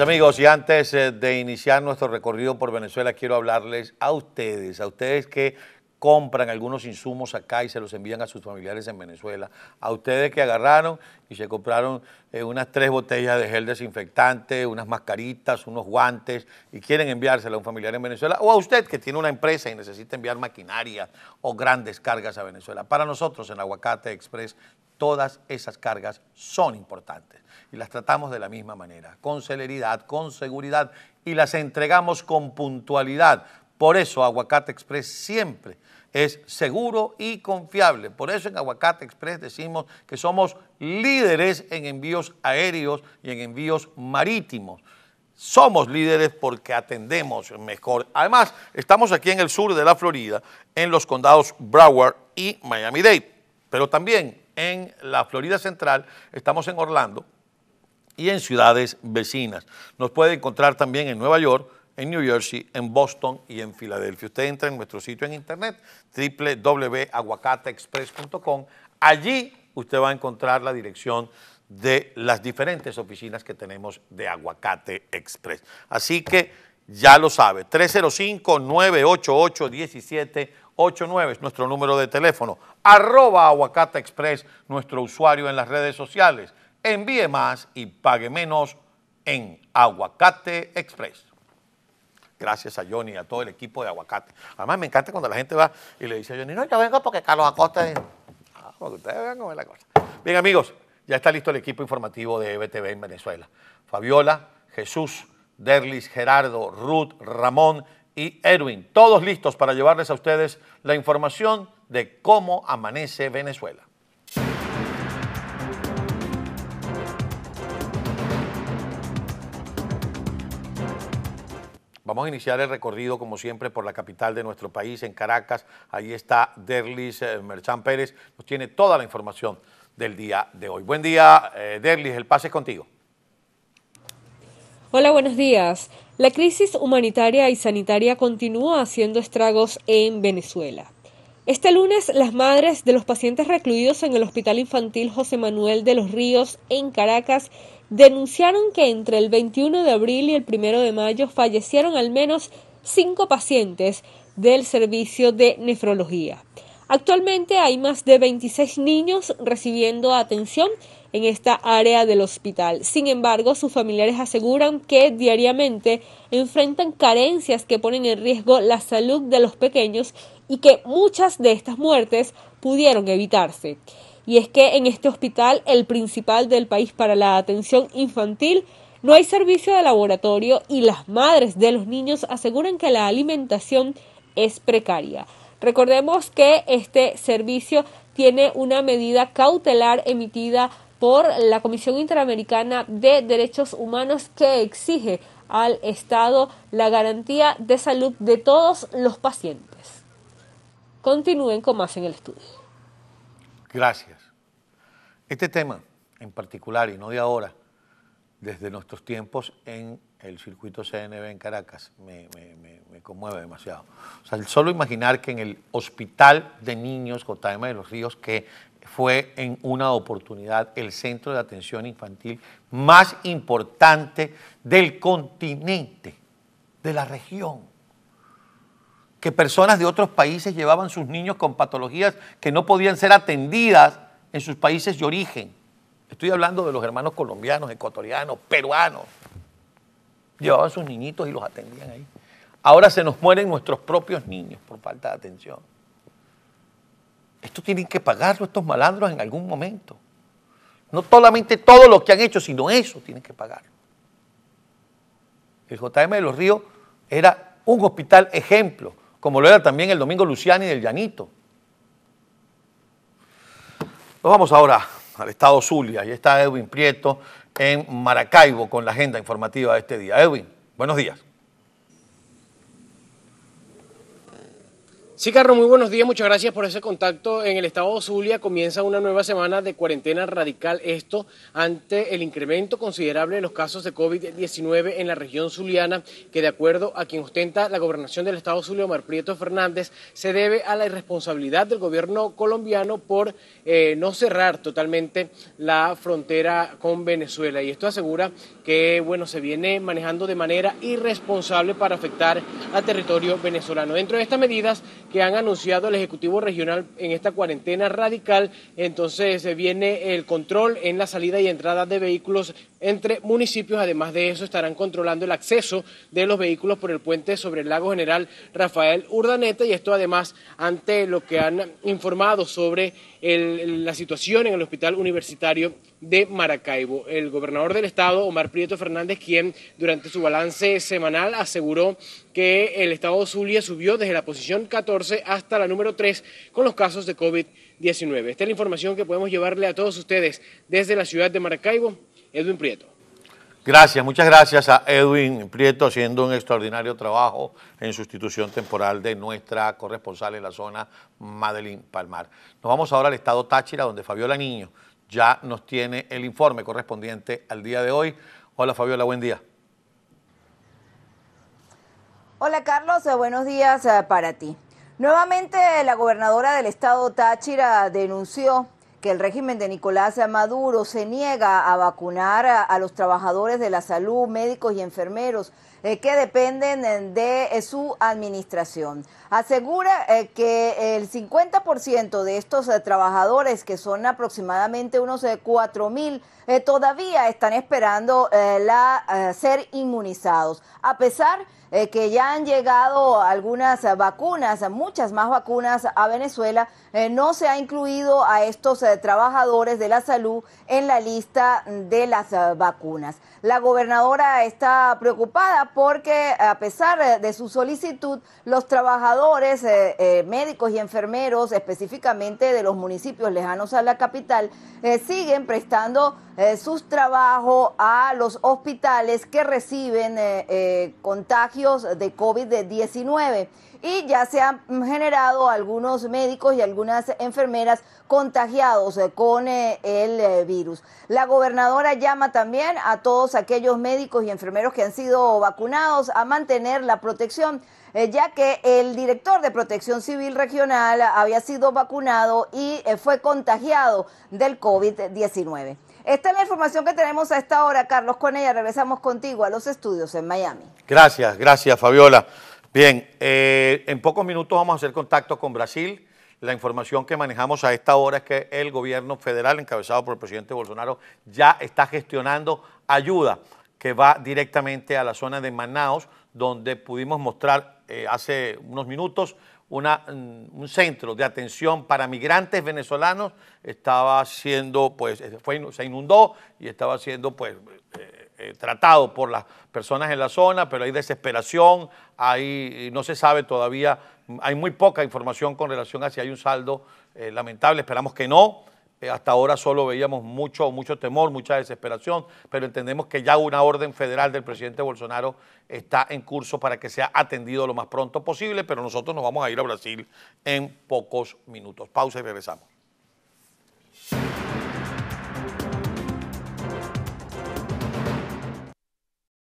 amigos, y antes eh, de iniciar nuestro recorrido por Venezuela, quiero hablarles a ustedes, a ustedes que compran algunos insumos acá y se los envían a sus familiares en Venezuela, a ustedes que agarraron y se compraron eh, unas tres botellas de gel desinfectante, unas mascaritas, unos guantes y quieren enviárselo a un familiar en Venezuela, o a usted que tiene una empresa y necesita enviar maquinaria o grandes cargas a Venezuela. Para nosotros en Aguacate Express Todas esas cargas son importantes y las tratamos de la misma manera, con celeridad, con seguridad y las entregamos con puntualidad. Por eso Aguacate Express siempre es seguro y confiable. Por eso en Aguacate Express decimos que somos líderes en envíos aéreos y en envíos marítimos. Somos líderes porque atendemos mejor. Además, estamos aquí en el sur de la Florida, en los condados Broward y Miami-Dade. Pero también en la Florida Central, estamos en Orlando y en ciudades vecinas. Nos puede encontrar también en Nueva York, en New Jersey, en Boston y en Filadelfia. Usted entra en nuestro sitio en internet www.aguacateexpress.com. Allí usted va a encontrar la dirección de las diferentes oficinas que tenemos de Aguacate Express. Así que ya lo sabe, 305 988 17 89 es nuestro número de teléfono. Arroba Aguacate Express, nuestro usuario en las redes sociales. Envíe más y pague menos en Aguacate Express. Gracias a Johnny y a todo el equipo de Aguacate. Además, me encanta cuando la gente va y le dice a Johnny, no, yo vengo porque Carlos Acosta... Ah, es... ustedes la cosa. Bien, amigos, ya está listo el equipo informativo de EBTV en Venezuela. Fabiola, Jesús, Derlis, Gerardo, Ruth, Ramón, y Edwin, todos listos para llevarles a ustedes la información de cómo amanece Venezuela. Vamos a iniciar el recorrido, como siempre, por la capital de nuestro país, en Caracas. Ahí está Derlis eh, Merchán Pérez, nos tiene toda la información del día de hoy. Buen día, eh, Derlis, el pase es contigo. Hola, buenos días. La crisis humanitaria y sanitaria continúa haciendo estragos en Venezuela. Este lunes, las madres de los pacientes recluidos en el Hospital Infantil José Manuel de los Ríos en Caracas denunciaron que entre el 21 de abril y el 1 de mayo fallecieron al menos cinco pacientes del servicio de nefrología. Actualmente hay más de 26 niños recibiendo atención en esta área del hospital. Sin embargo, sus familiares aseguran que diariamente enfrentan carencias que ponen en riesgo la salud de los pequeños y que muchas de estas muertes pudieron evitarse. Y es que en este hospital, el principal del país para la atención infantil, no hay servicio de laboratorio y las madres de los niños aseguran que la alimentación es precaria. Recordemos que este servicio tiene una medida cautelar emitida por la Comisión Interamericana de Derechos Humanos que exige al Estado la garantía de salud de todos los pacientes. Continúen con más en el estudio. Gracias. Este tema en particular, y no de ahora, desde nuestros tiempos en el circuito CNB en Caracas, me, conmueve demasiado. O sea, solo imaginar que en el hospital de niños J.M. de los Ríos, que fue en una oportunidad el centro de atención infantil más importante del continente, de la región. Que personas de otros países llevaban sus niños con patologías que no podían ser atendidas en sus países de origen. Estoy hablando de los hermanos colombianos, ecuatorianos, peruanos. Llevaban sus niñitos y los atendían ahí. Ahora se nos mueren nuestros propios niños por falta de atención. Esto tienen que pagarlo estos malandros en algún momento. No solamente todo lo que han hecho, sino eso tienen que pagar. El JM de los Ríos era un hospital ejemplo, como lo era también el Domingo Luciani del Llanito. Nos vamos ahora al estado Zulia. Ahí está Edwin Prieto en Maracaibo con la agenda informativa de este día. Edwin, buenos días. Sí, Carlos, muy buenos días. Muchas gracias por ese contacto. En el estado Zulia comienza una nueva semana de cuarentena radical. Esto ante el incremento considerable de los casos de COVID-19 en la región zuliana, que de acuerdo a quien ostenta la gobernación del estado de Zulia, Omar Prieto Fernández, se debe a la irresponsabilidad del gobierno colombiano por eh, no cerrar totalmente la frontera con Venezuela. Y esto asegura que, bueno, se viene manejando de manera irresponsable para afectar al territorio venezolano. Dentro de estas medidas, que han anunciado el Ejecutivo Regional en esta cuarentena radical. Entonces eh, viene el control en la salida y entrada de vehículos entre municipios. Además de eso, estarán controlando el acceso de los vehículos por el puente sobre el lago general Rafael Urdaneta y esto además ante lo que han informado sobre la situación en el hospital universitario de Maracaibo. El gobernador del estado, Omar Prieto Fernández, quien durante su balance semanal aseguró que el estado de Zulia subió desde la posición 14 hasta la número 3 con los casos de COVID-19. Esta es la información que podemos llevarle a todos ustedes desde la ciudad de Maracaibo. Edwin Prieto. Gracias, muchas gracias a Edwin Prieto haciendo un extraordinario trabajo en sustitución temporal de nuestra corresponsal en la zona, Madeline Palmar. Nos vamos ahora al estado Táchira, donde Fabiola Niño ya nos tiene el informe correspondiente al día de hoy. Hola Fabiola, buen día. Hola Carlos, eh, buenos días eh, para ti. Nuevamente la gobernadora del estado Táchira denunció que el régimen de Nicolás Maduro se niega a vacunar a, los trabajadores de la salud, médicos y enfermeros eh, que dependen eh, de eh, su administración. Asegura que el 50% de estos trabajadores, que son aproximadamente unos 4 mil, todavía están esperando la, ser inmunizados, a pesar eh, que ya han llegado algunas vacunas, muchas más vacunas a Venezuela, eh, no se ha incluido a estos eh, trabajadores de la salud en la lista de las vacunas. La gobernadora está preocupada porque a pesar de su solicitud, los trabajadores, médicos y enfermeros específicamente de los municipios lejanos a la capital, siguen prestando sus trabajos a los hospitales que reciben contagios de COVID-19 y ya se han generado algunos médicos y algunas enfermeras contagiados con eh, el eh, virus. La gobernadora llama también a todos aquellos médicos y enfermeros que han sido vacunados a mantener la protección eh, ya que el director de Protección Civil Regional había sido vacunado y fue contagiado del COVID-19. Esta es la información que tenemos a esta hora, Carlos. Con ella regresamos contigo a los estudios en Miami. Gracias, gracias, Fabiola. Bien, eh, en pocos minutos vamos a hacer contacto con Brasil. La información que manejamos a esta hora es que el gobierno federal, encabezado por el presidente Bolsonaro, ya está gestionando ayuda que va directamente a la zona de Manaus, donde pudimos mostrar eh, hace unos minutos Mm, un centro de atención para migrantes venezolanos estaba siendo, pues, fue, se inundó y estaba siendo, pues, eh, eh, tratado por las personas en la zona, pero hay desesperación, hay, no se sabe todavía, hay muy poca información con relación a si hay un saldo eh, lamentable, esperamos que no, eh, hasta ahora solo veíamos mucho, mucho temor, mucha desesperación, pero entendemos que ya una orden federal del presidente Bolsonaro está en curso para que sea atendido lo más pronto posible, pero nosotros nos vamos a ir a Brasil en pocos minutos. Pausa y regresamos.